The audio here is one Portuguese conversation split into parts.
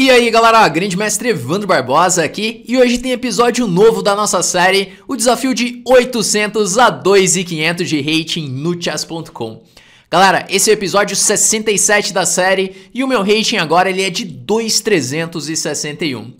E aí galera, grande mestre Evandro Barbosa aqui e hoje tem episódio novo da nossa série O desafio de 800 a 2,500 de rating no chess.com Galera, esse é o episódio 67 da série e o meu rating agora ele é de 2,361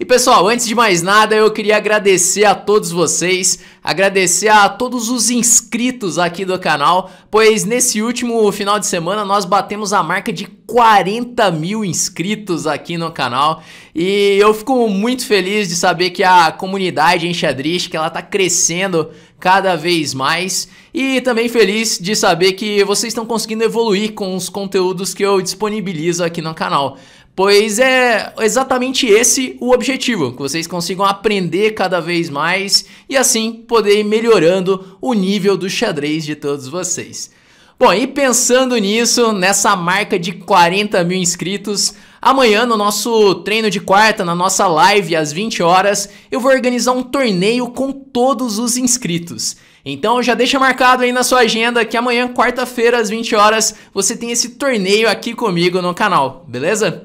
e pessoal, antes de mais nada, eu queria agradecer a todos vocês, agradecer a todos os inscritos aqui do canal, pois nesse último final de semana nós batemos a marca de 40 mil inscritos aqui no canal e eu fico muito feliz de saber que a comunidade enxadrista, que ela tá crescendo cada vez mais e também feliz de saber que vocês estão conseguindo evoluir com os conteúdos que eu disponibilizo aqui no canal. Pois é exatamente esse o objetivo, que vocês consigam aprender cada vez mais e assim poder ir melhorando o nível do xadrez de todos vocês. Bom, e pensando nisso, nessa marca de 40 mil inscritos, amanhã no nosso treino de quarta, na nossa live às 20 horas, eu vou organizar um torneio com todos os inscritos. Então já deixa marcado aí na sua agenda que amanhã, quarta-feira, às 20 horas, você tem esse torneio aqui comigo no canal, beleza?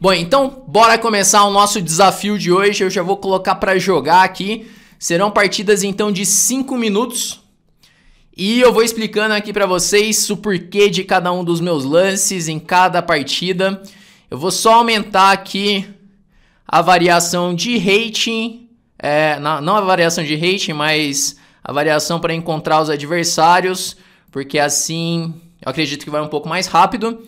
Bom, então bora começar o nosso desafio de hoje. Eu já vou colocar para jogar aqui. Serão partidas então de 5 minutos. E eu vou explicando aqui para vocês o porquê de cada um dos meus lances em cada partida. Eu vou só aumentar aqui a variação de rating. É, não a variação de rating, mas a variação para encontrar os adversários. Porque assim eu acredito que vai um pouco mais rápido.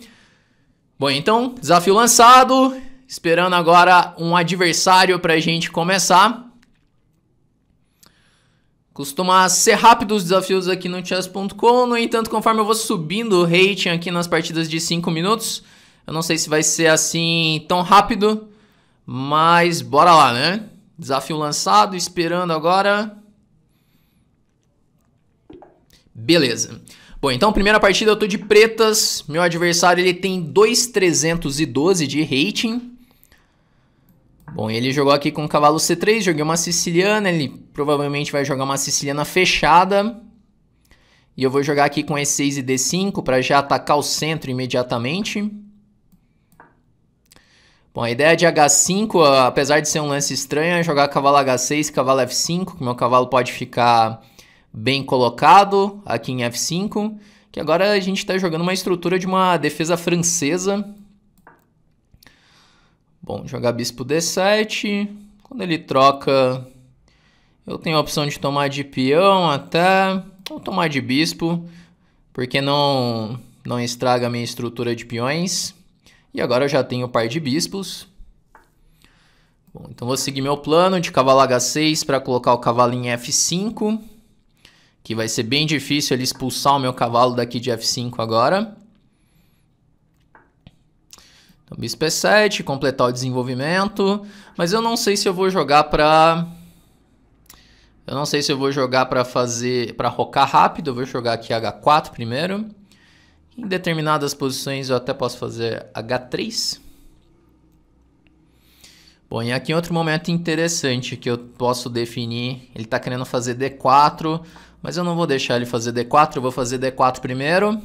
Bom, então, desafio lançado. Esperando agora um adversário para a gente começar. Costuma ser rápido os desafios aqui no chess.com, no entanto, conforme eu vou subindo o rating aqui nas partidas de 5 minutos, eu não sei se vai ser assim tão rápido, mas bora lá, né? Desafio lançado, esperando agora. Beleza. Bom, então primeira partida eu tô de pretas. Meu adversário ele tem 2,312 de rating. Bom, ele jogou aqui com o cavalo C3, joguei uma siciliana, ele provavelmente vai jogar uma siciliana fechada. E eu vou jogar aqui com E6 e D5 para já atacar o centro imediatamente. Bom, a ideia de H5, apesar de ser um lance estranho, é jogar cavalo H6, cavalo F5, que meu cavalo pode ficar bem colocado aqui em F5, que agora a gente está jogando uma estrutura de uma defesa francesa. Bom, jogar bispo D7. Quando ele troca, eu tenho a opção de tomar de peão até, ou tomar de bispo, porque não, não estraga a minha estrutura de peões. E agora eu já tenho o par de bispos. Bom, então vou seguir meu plano de cavalo H6 para colocar o cavalo em F5 que vai ser bem difícil ele expulsar o meu cavalo daqui de F5 agora. Então, bispo E7, completar o desenvolvimento, mas eu não sei se eu vou jogar para eu não sei se eu vou jogar para fazer para rocar rápido, eu vou jogar aqui H4 primeiro. Em determinadas posições eu até posso fazer H3. Bom, e aqui outro momento interessante que eu posso definir. Ele está querendo fazer D4, mas eu não vou deixar ele fazer D4, eu vou fazer D4 primeiro.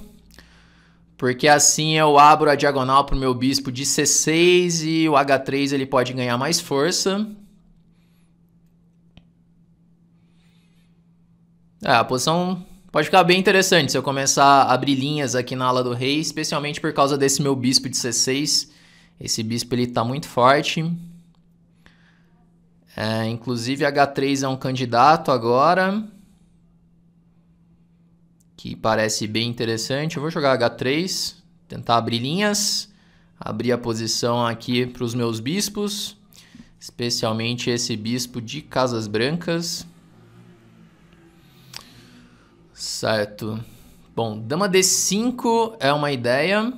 Porque assim eu abro a diagonal para o meu bispo de C6 e o H3 ele pode ganhar mais força. É, a posição pode ficar bem interessante se eu começar a abrir linhas aqui na ala do rei, especialmente por causa desse meu bispo de C6. Esse bispo ele tá muito forte. É, inclusive, H3 é um candidato agora. Que parece bem interessante. Eu vou jogar H3, tentar abrir linhas, abrir a posição aqui para os meus bispos, especialmente esse bispo de Casas Brancas. Certo. Bom, dama D5 é uma ideia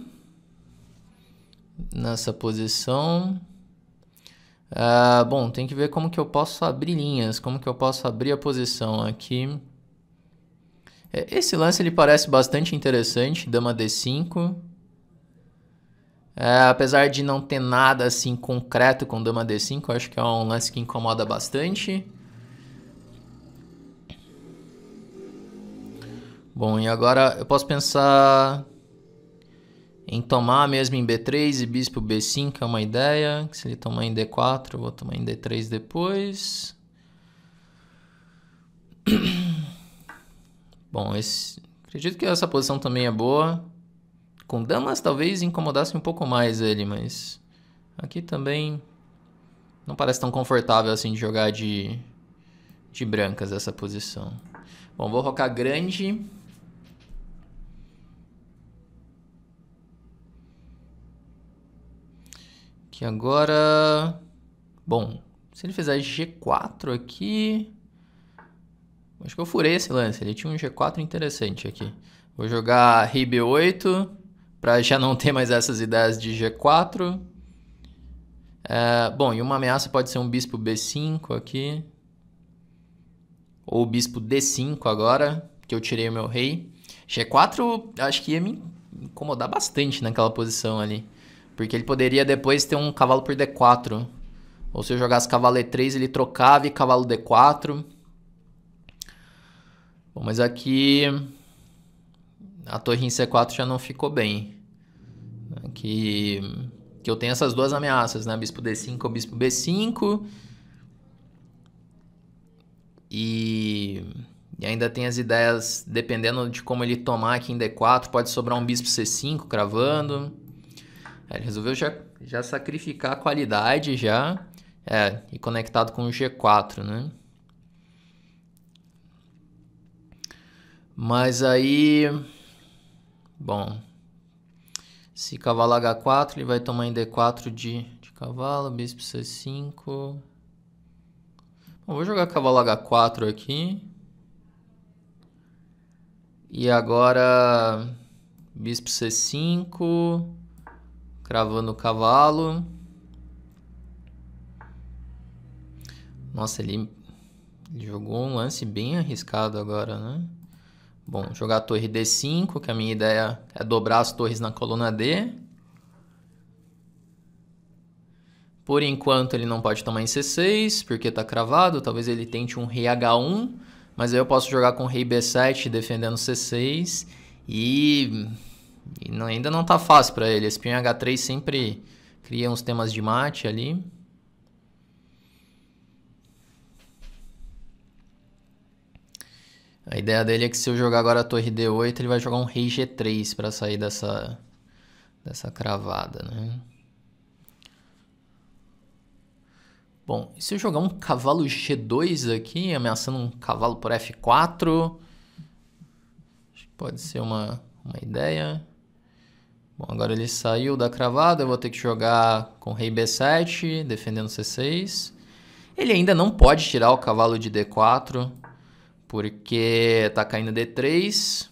nessa posição. Uh, bom, tem que ver como que eu posso abrir linhas, como que eu posso abrir a posição aqui. É, esse lance ele parece bastante interessante, dama d5. É, apesar de não ter nada assim concreto com dama d5, eu acho que é um lance que incomoda bastante. Bom, e agora eu posso pensar em tomar mesmo em B3 e bispo B5 é uma ideia. Se ele tomar em D4, eu vou tomar em D3 depois. Bom, esse... acredito que essa posição também é boa. Com damas talvez incomodasse um pouco mais ele, mas aqui também não parece tão confortável assim de jogar de, de brancas essa posição. Bom, vou rocar grande. Que agora... Bom, se ele fizer G4 aqui... Acho que eu furei esse lance, ele tinha um G4 interessante aqui. Vou jogar rei B8, para já não ter mais essas ideias de G4. É, bom, e uma ameaça pode ser um bispo B5 aqui. Ou bispo D5 agora, que eu tirei o meu rei. G4 acho que ia me incomodar bastante naquela posição ali. Porque ele poderia depois ter um cavalo por D4. Ou se eu jogasse cavalo E3, ele trocava e cavalo D4. Bom, mas aqui... A torre em C4 já não ficou bem. Aqui... Que eu tenho essas duas ameaças, né? Bispo D5 ou Bispo B5. E... E ainda tem as ideias, dependendo de como ele tomar aqui em D4, pode sobrar um bispo C5 cravando. É, ele resolveu já, já sacrificar a qualidade já é, e conectado com o G4, né? Mas aí, bom, se cavalo H4, ele vai tomar em D4 de, de cavalo, bispo C5. Bom, vou jogar cavalo H4 aqui. E agora, bispo C5. Cravando o cavalo. Nossa, ele, ele jogou um lance bem arriscado agora, né? Bom, jogar a torre D5, que a minha ideia é dobrar as torres na coluna D. Por enquanto ele não pode tomar em C6, porque está cravado. Talvez ele tente um rei H1, mas aí eu posso jogar com rei B7 defendendo C6 e e não, ainda não tá fácil para ele. Esse H3 sempre cria uns temas de mate ali. A ideia dele é que se eu jogar agora a torre D8, ele vai jogar um rei G3 para sair dessa dessa cravada, né? Bom, e se eu jogar um cavalo G2 aqui, ameaçando um cavalo por F4, acho que pode ser uma, uma ideia. Bom, agora ele saiu da cravada, eu vou ter que jogar com rei b7, defendendo c6. Ele ainda não pode tirar o cavalo de d4, porque tá caindo d3.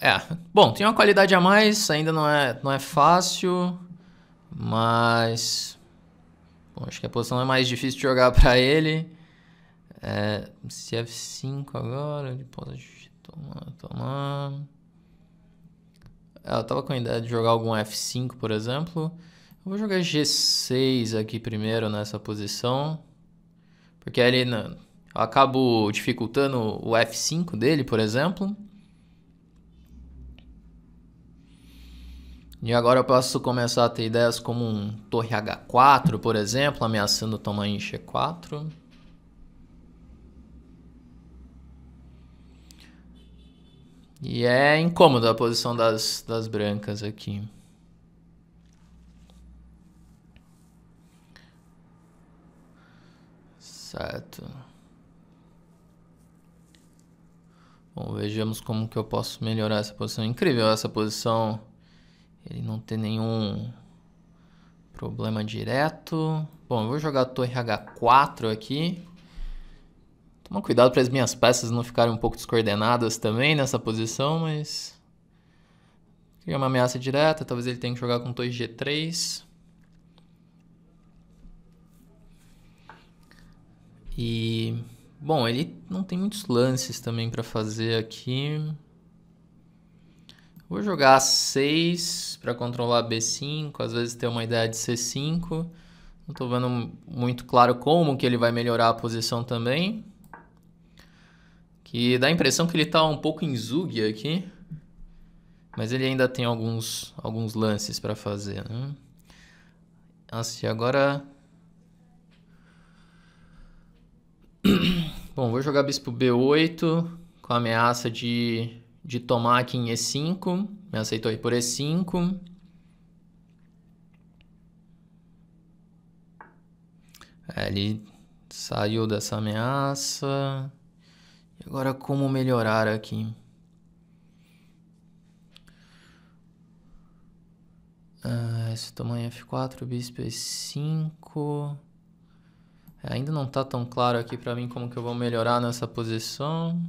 É, bom, tem uma qualidade a mais, ainda não é, não é fácil, mas... Bom, acho que a posição é mais difícil de jogar para ele. É, se F5 agora, ele pode tomar, tomar. É, eu tava com a ideia de jogar algum F5, por exemplo. Eu vou jogar G6 aqui primeiro nessa posição. Porque ele, né, eu acabo dificultando o F5 dele, por exemplo. E agora eu posso começar a ter ideias como um torre H4, por exemplo, ameaçando o tamanho G4. E é incômodo a posição das, das brancas aqui. Certo. Bom, vejamos como que eu posso melhorar essa posição. Incrível essa posição. Ele não tem nenhum problema direto. Bom, eu vou jogar a torre H4 aqui. Toma cuidado para as minhas peças não ficarem um pouco descoordenadas também nessa posição, mas... é uma ameaça direta, talvez ele tenha que jogar com 2G3. E... Bom, ele não tem muitos lances também para fazer aqui. Vou jogar a 6 para controlar B5, às vezes ter uma ideia de C5. Não estou vendo muito claro como que ele vai melhorar a posição também. E dá a impressão que ele tá um pouco em zug aqui. Mas ele ainda tem alguns, alguns lances para fazer, né? Assim, agora... Bom, vou jogar bispo B8 com a ameaça de, de tomar aqui em E5. Me aceitou aí por E5. É, ele saiu dessa ameaça... E agora como melhorar aqui? Ah, esse tamanho é F4, bispo é 5. Ainda não está tão claro aqui para mim como que eu vou melhorar nessa posição.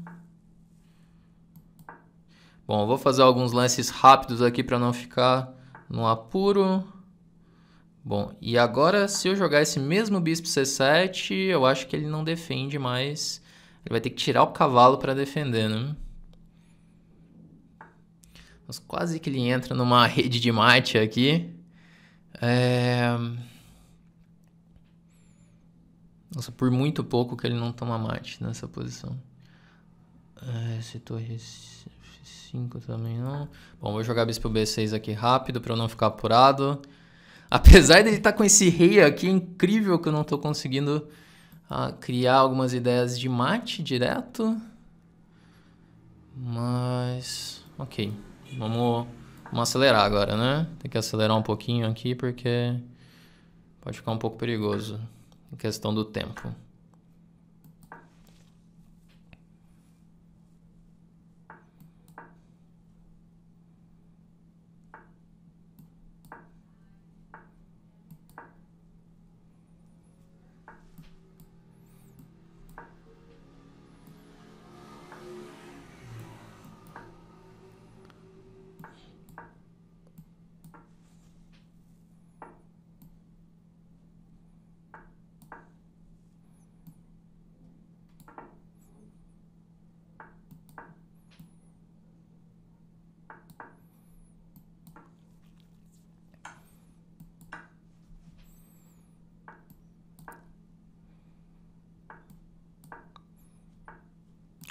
Bom, eu vou fazer alguns lances rápidos aqui para não ficar no apuro. Bom, e agora se eu jogar esse mesmo bispo C7, eu acho que ele não defende mais ele vai ter que tirar o cavalo para defender, né? Mas quase que ele entra numa rede de mate aqui. É... Nossa, por muito pouco que ele não toma mate nessa posição. É, esse torre F5 também não. Bom, vou jogar bispo B6 aqui rápido para eu não ficar apurado. Apesar dele estar tá com esse rei aqui, é incrível que eu não estou conseguindo a criar algumas ideias de mate direto. Mas. Ok. Vamos, vamos acelerar agora, né? Tem que acelerar um pouquinho aqui porque pode ficar um pouco perigoso em questão do tempo.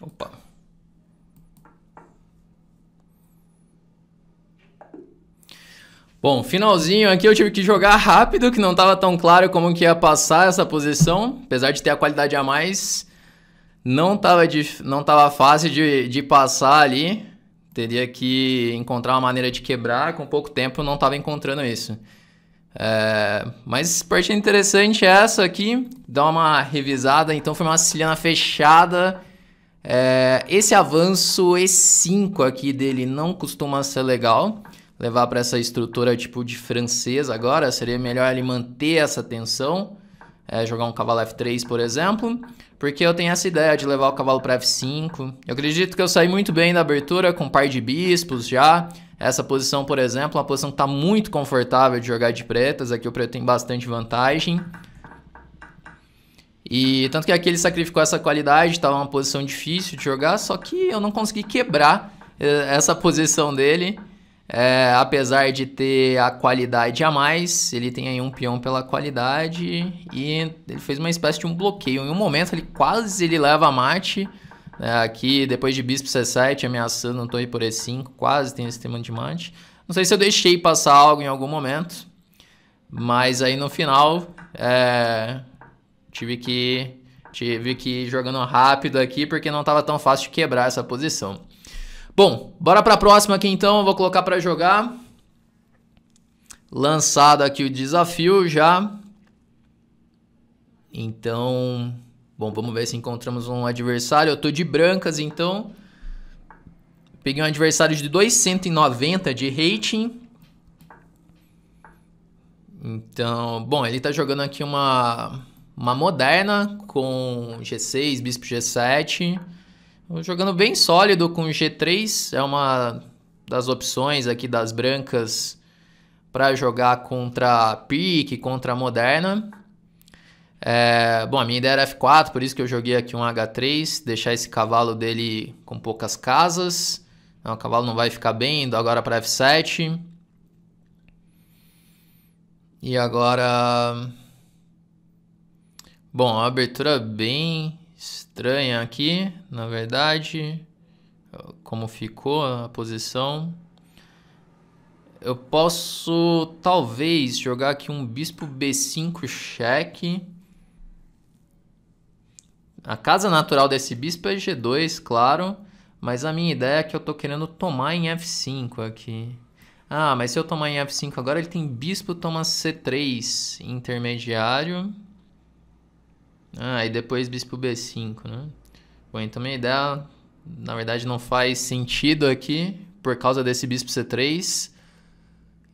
Opa. Bom, finalzinho aqui eu tive que jogar rápido, que não estava tão claro como que ia passar essa posição, apesar de ter a qualidade a mais, não estava não tava fácil de, de passar ali, teria que encontrar uma maneira de quebrar, com pouco tempo não estava encontrando isso. É, mas parte interessante é essa aqui, dá uma revisada, então foi uma siciliana fechada, é, esse avanço E5 aqui dele não costuma ser legal. Levar para essa estrutura tipo de francesa agora, seria melhor ele manter essa tensão. É, jogar um cavalo F3, por exemplo, porque eu tenho essa ideia de levar o cavalo para F5. Eu acredito que eu saí muito bem da abertura com um par de bispos já. Essa posição, por exemplo, é uma posição que está muito confortável de jogar de pretas. Aqui o preto tem bastante vantagem. E tanto que aqui ele sacrificou essa qualidade, estava tá uma posição difícil de jogar, só que eu não consegui quebrar eh, essa posição dele. É, apesar de ter a qualidade a mais, ele tem aí um peão pela qualidade e ele fez uma espécie de um bloqueio. Em um momento ele quase ele leva mate. Né, aqui, depois de bispo c7, ameaçando torre por e5, quase tem esse tema de mate. Não sei se eu deixei passar algo em algum momento, mas aí no final é, Tive que, tive que ir jogando rápido aqui porque não estava tão fácil de quebrar essa posição. Bom, bora para a próxima aqui então. Eu vou colocar para jogar. Lançado aqui o desafio já. Então, bom, vamos ver se encontramos um adversário. Eu tô de brancas, então. Peguei um adversário de 290 de rating. Então, bom, ele tá jogando aqui uma uma moderna com G6, bispo G7, jogando bem sólido com G3, é uma das opções aqui das brancas para jogar contra a pique, contra a moderna. É, bom, a minha ideia era F4, por isso que eu joguei aqui um H3, deixar esse cavalo dele com poucas casas. Não, o cavalo não vai ficar bem, indo agora para F7. E agora... Bom, a abertura bem estranha aqui, na verdade, como ficou a posição. Eu posso talvez jogar aqui um bispo b5 cheque. A casa natural desse bispo é g2, claro, mas a minha ideia é que eu tô querendo tomar em f5 aqui. Ah, mas se eu tomar em f5 agora, ele tem bispo toma c3 intermediário. Ah, e depois bispo B5, né? Bom, então minha ideia, na verdade, não faz sentido aqui por causa desse bispo C3.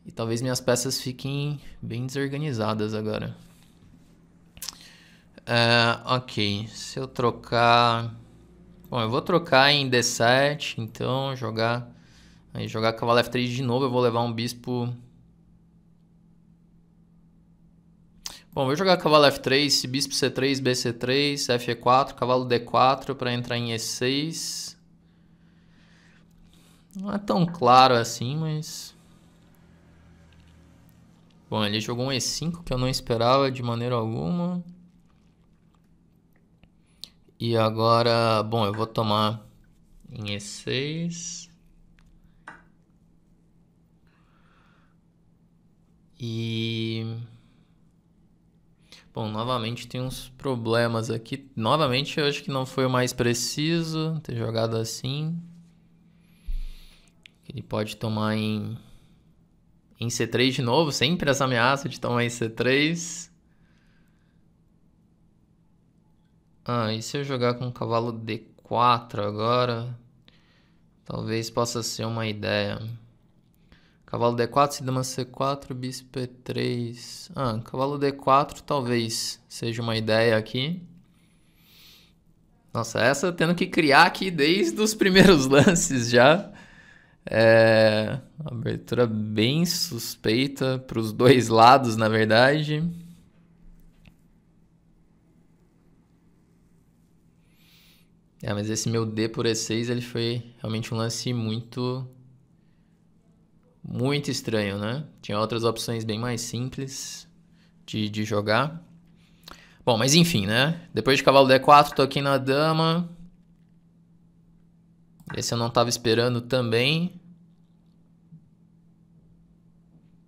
E talvez minhas peças fiquem bem desorganizadas agora. Uh, ok, se eu trocar... Bom, eu vou trocar em D7, então jogar... Aí jogar cavalo F3 de novo, eu vou levar um bispo Bom, vou jogar cavalo F3, bispo C3, BC3, FE4, cavalo D4 para entrar em E6. Não é tão claro assim, mas... Bom, ele jogou um E5 que eu não esperava de maneira alguma. E agora, bom, eu vou tomar em E6. E... Bom, novamente tem uns problemas aqui. Novamente eu acho que não foi o mais preciso ter jogado assim. Ele pode tomar em, em C3 de novo, sempre essa ameaça de tomar em C3. Ah, e se eu jogar com o cavalo D4 agora? Talvez possa ser uma ideia. Cavalo D4, se C4, bispo E3. Ah, cavalo D4 talvez seja uma ideia aqui. Nossa, essa tendo que criar aqui desde os primeiros lances já. É, abertura bem suspeita para os dois lados, na verdade. É, mas esse meu D por E6 ele foi realmente um lance muito muito estranho, né? Tinha outras opções bem mais simples de, de jogar. Bom, mas enfim, né? Depois de cavalo D4, tô aqui na dama. Esse eu não estava esperando também.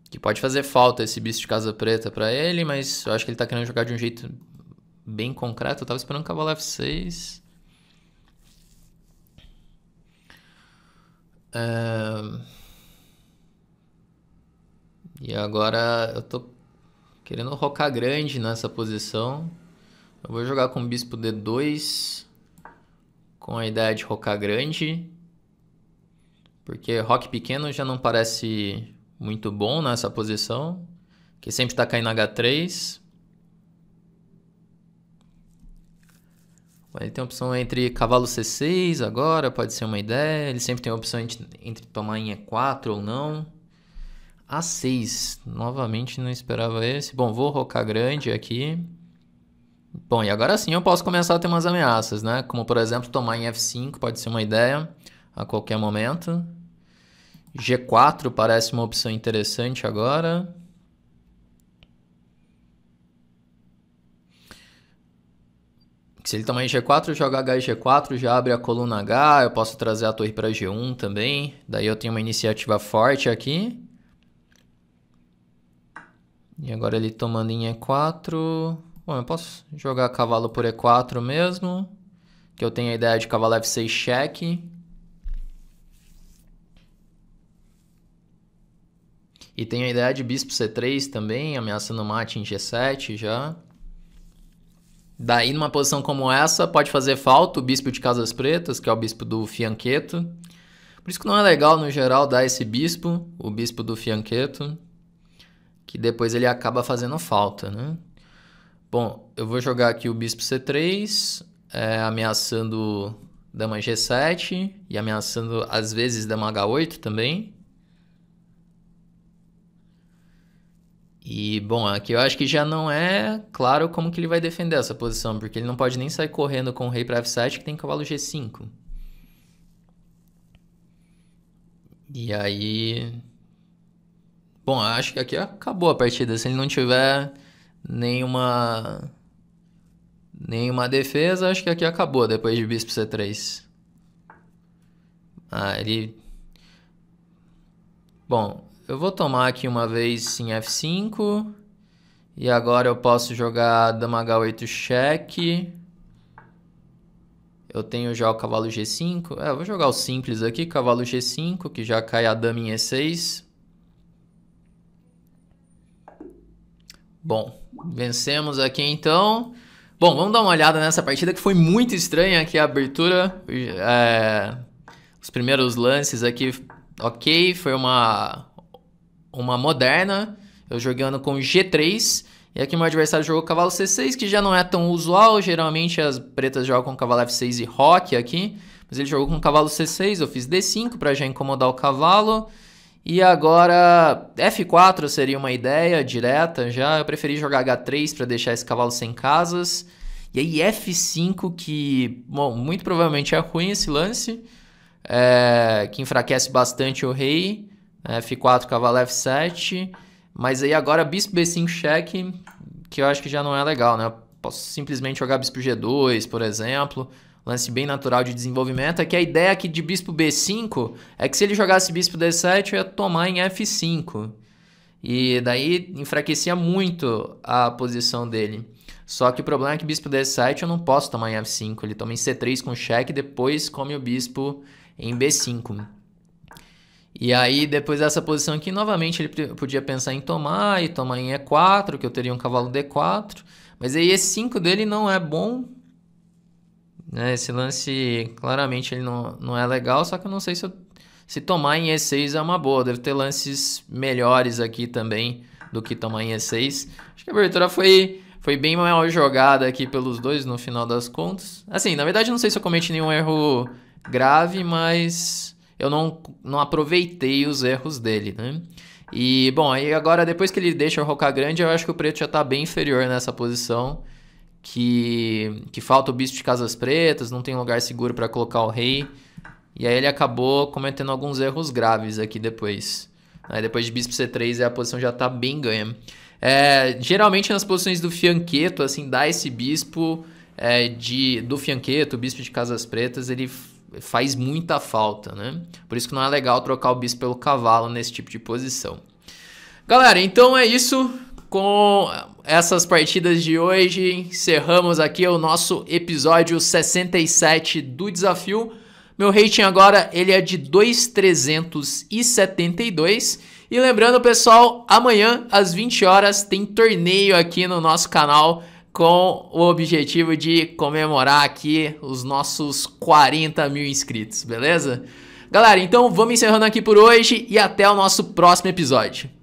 Que pode fazer falta esse bicho de casa preta para ele, mas eu acho que ele tá querendo jogar de um jeito bem concreto. Eu tava esperando cavalo F6. É... E agora eu tô querendo rocar grande nessa posição. Eu vou jogar com bispo D2 com a ideia de rocar grande. Porque rock pequeno já não parece muito bom nessa posição. Que sempre está caindo H3. Ele tem a opção entre cavalo C6 agora, pode ser uma ideia. Ele sempre tem a opção entre tomar em E4 ou não. A6. Novamente não esperava esse. Bom, vou rocar grande aqui. Bom, e agora sim eu posso começar a ter umas ameaças, né? Como, por exemplo, tomar em F5 pode ser uma ideia a qualquer momento. G4 parece uma opção interessante agora. Se ele tomar em G4, jogar H e G4, já abre a coluna H, eu posso trazer a torre para G1 também. Daí eu tenho uma iniciativa forte aqui. E agora ele tomando em E4. Bom, eu posso jogar cavalo por E4 mesmo. Que eu tenho a ideia de cavalo F6 cheque. E tenho a ideia de bispo C3 também, ameaçando mate em G7 já. Daí, numa posição como essa, pode fazer falta o bispo de Casas Pretas, que é o bispo do Fianqueto. Por isso que não é legal, no geral, dar esse bispo, o bispo do Fianqueto que depois ele acaba fazendo falta, né? Bom, eu vou jogar aqui o bispo c3, é, ameaçando dama g7 e ameaçando às vezes dama h8 também. E, bom, aqui eu acho que já não é claro como que ele vai defender essa posição, porque ele não pode nem sair correndo com o rei para f7, que tem cavalo g5. E aí, Bom, acho que aqui acabou a partida. Se ele não tiver nenhuma nenhuma defesa, acho que aqui acabou depois de bispo c3. Ah, ele... Bom, eu vou tomar aqui uma vez em f5. E agora eu posso jogar dama h8 cheque. Eu tenho já o cavalo g5. É, eu vou jogar o simples aqui, cavalo g5, que já cai a dama em e6. Bom, vencemos aqui então. Bom, vamos dar uma olhada nessa partida que foi muito estranha aqui a abertura. É, os primeiros lances aqui, ok, foi uma, uma moderna. Eu jogando com G3. E aqui meu adversário jogou cavalo C6, que já não é tão usual. Geralmente as pretas jogam com cavalo F6 e rock aqui. Mas ele jogou com cavalo C6, eu fiz D5 para já incomodar o cavalo. E agora, F4 seria uma ideia direta já. Eu preferi jogar H3 para deixar esse cavalo sem casas. E aí F5, que, bom, muito provavelmente é ruim esse lance, é, que enfraquece bastante o rei. É, F4, cavalo F7. Mas aí agora bispo B5 cheque, que eu acho que já não é legal, né? Eu posso simplesmente jogar bispo G2, por exemplo lance bem natural de desenvolvimento, é que a ideia aqui de bispo b5 é que se ele jogasse bispo d7, ia tomar em f5. E daí enfraquecia muito a posição dele. Só que o problema é que bispo d7 eu não posso tomar em f5. Ele toma em c3 com cheque, depois come o bispo em b5. E aí, depois dessa posição aqui, novamente ele podia pensar em tomar e tomar em e4, que eu teria um cavalo d4. Mas aí e5 dele não é bom, né? Esse lance, claramente, ele não, não é legal, só que eu não sei se, eu, se tomar em E6 é uma boa. Deve ter lances melhores aqui também do que tomar em E6. Acho que a abertura foi, foi bem maior jogada aqui pelos dois no final das contas. Assim, na verdade, não sei se eu cometi nenhum erro grave, mas eu não, não aproveitei os erros dele, né? E, bom, aí agora depois que ele deixa o rocar grande, eu acho que o preto já está bem inferior nessa posição que, que falta o bispo de Casas Pretas, não tem lugar seguro para colocar o rei. E aí ele acabou cometendo alguns erros graves aqui depois. Aí depois de bispo C3, a posição já está bem ganha. É, geralmente nas posições do fianqueto, assim, dá esse bispo é, de, do fianqueto, o bispo de Casas Pretas, ele faz muita falta, né? Por isso que não é legal trocar o bispo pelo cavalo nesse tipo de posição. Galera, então é isso com essas partidas de hoje, encerramos aqui o nosso episódio 67 do desafio. Meu rating agora ele é de 2,372. E lembrando, pessoal, amanhã às 20 horas tem torneio aqui no nosso canal com o objetivo de comemorar aqui os nossos 40 mil inscritos, beleza? Galera, então vamos encerrando aqui por hoje e até o nosso próximo episódio.